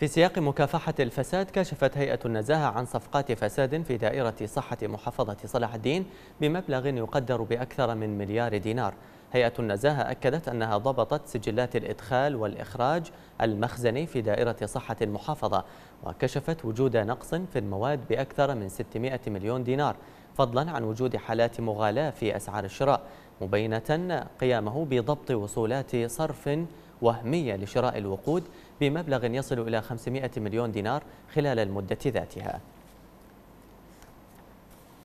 في سياق مكافحة الفساد كشفت هيئة النزاهة عن صفقات فساد في دائرة صحة محافظة صلاح الدين بمبلغ يقدر بأكثر من مليار دينار هيئة النزاهة أكدت أنها ضبطت سجلات الإدخال والإخراج المخزني في دائرة صحة المحافظة وكشفت وجود نقص في المواد بأكثر من 600 مليون دينار فضلا عن وجود حالات مغالاة في أسعار الشراء مبينة قيامه بضبط وصولات صرف وهمية لشراء الوقود بمبلغ يصل إلى 500 مليون دينار خلال المدة ذاتها